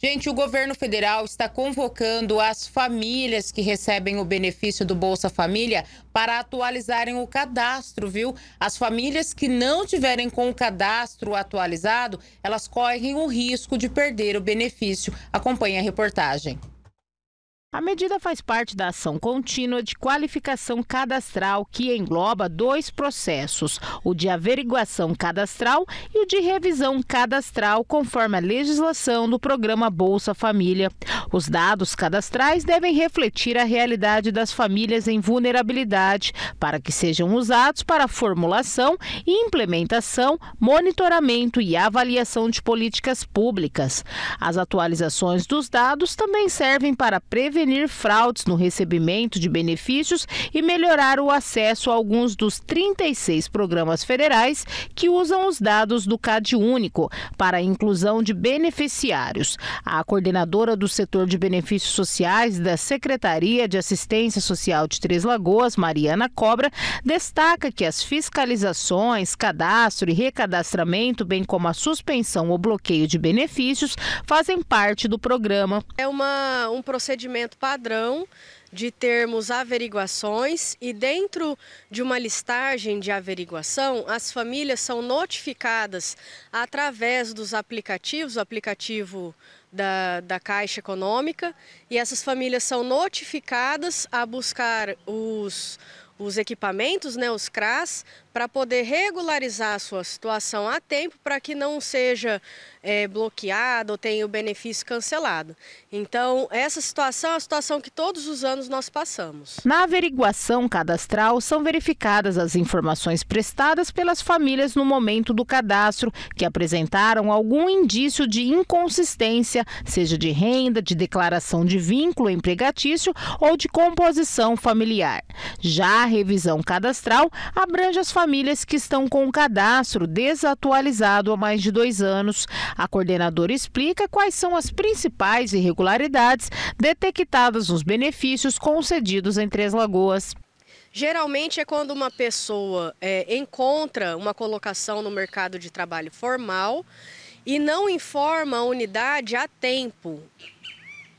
Gente, o governo federal está convocando as famílias que recebem o benefício do Bolsa Família para atualizarem o cadastro, viu? As famílias que não tiverem com o cadastro atualizado, elas correm o risco de perder o benefício. Acompanhe a reportagem. A medida faz parte da ação contínua de qualificação cadastral que engloba dois processos, o de averiguação cadastral e o de revisão cadastral, conforme a legislação do programa Bolsa Família. Os dados cadastrais devem refletir a realidade das famílias em vulnerabilidade, para que sejam usados para formulação e implementação, monitoramento e avaliação de políticas públicas. As atualizações dos dados também servem para prevenir prevenir fraudes no recebimento de benefícios e melhorar o acesso a alguns dos 36 programas federais que usam os dados do CAD Único para a inclusão de beneficiários. A coordenadora do setor de benefícios sociais da Secretaria de Assistência Social de Três Lagoas, Mariana Cobra, destaca que as fiscalizações, cadastro e recadastramento, bem como a suspensão ou bloqueio de benefícios, fazem parte do programa. É uma, um procedimento procedimento padrão de termos averiguações e dentro de uma listagem de averiguação, as famílias são notificadas através dos aplicativos, o aplicativo da, da Caixa Econômica, e essas famílias são notificadas a buscar os, os equipamentos, né, os CRAS, para poder regularizar a sua situação a tempo para que não seja é, bloqueado ou tenha o benefício cancelado. Então, essa situação é a situação que todos os anos nós passamos. Na averiguação cadastral, são verificadas as informações prestadas pelas famílias no momento do cadastro, que apresentaram algum indício de inconsistência, seja de renda, de declaração de vínculo empregatício ou de composição familiar. Já a revisão cadastral abrange as famílias famílias que estão com o cadastro desatualizado há mais de dois anos. A coordenadora explica quais são as principais irregularidades detectadas nos benefícios concedidos em Três Lagoas. Geralmente é quando uma pessoa é, encontra uma colocação no mercado de trabalho formal e não informa a unidade a tempo.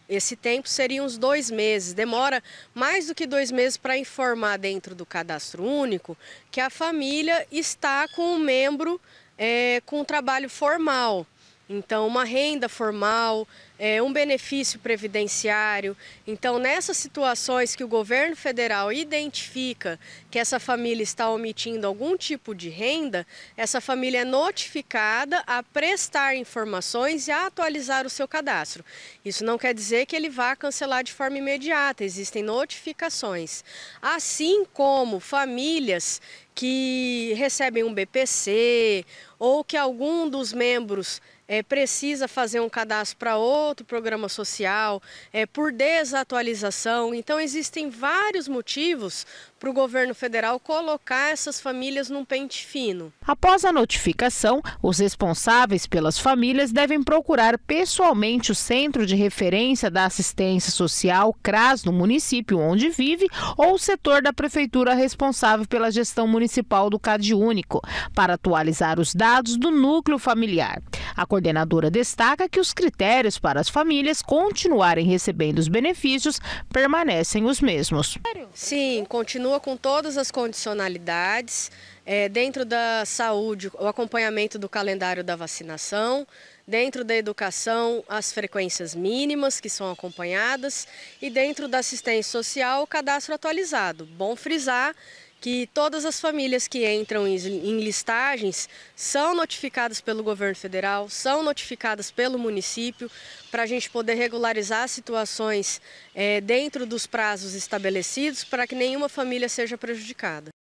Esse tempo seria uns dois meses. Demora mais do que dois meses para informar dentro do cadastro único que a família está com um membro é, com um trabalho formal. Então, uma renda formal, é, um benefício previdenciário. Então, nessas situações que o governo federal identifica que essa família está omitindo algum tipo de renda, essa família é notificada a prestar informações e a atualizar o seu cadastro. Isso não quer dizer que ele vá cancelar de forma imediata, existem notificações. Assim como famílias que recebem um BPC ou que algum dos membros é, precisa fazer um cadastro para outro programa social, é, por desatualização. Então, existem vários motivos para o governo federal colocar essas famílias num pente fino. Após a notificação, os responsáveis pelas famílias devem procurar pessoalmente o Centro de Referência da Assistência Social, CRAS, no município onde vive, ou o setor da prefeitura responsável pela gestão municipal do CadÚnico, para atualizar os dados do núcleo familiar. A coordenadora destaca que os critérios para as famílias continuarem recebendo os benefícios permanecem os mesmos. Sim, continua com todas as condicionalidades. É, dentro da saúde, o acompanhamento do calendário da vacinação, dentro da educação, as frequências mínimas que são acompanhadas e dentro da assistência social, o cadastro atualizado. Bom frisar que todas as famílias que entram em listagens são notificadas pelo governo federal, são notificadas pelo município, para a gente poder regularizar situações é, dentro dos prazos estabelecidos, para que nenhuma família seja prejudicada.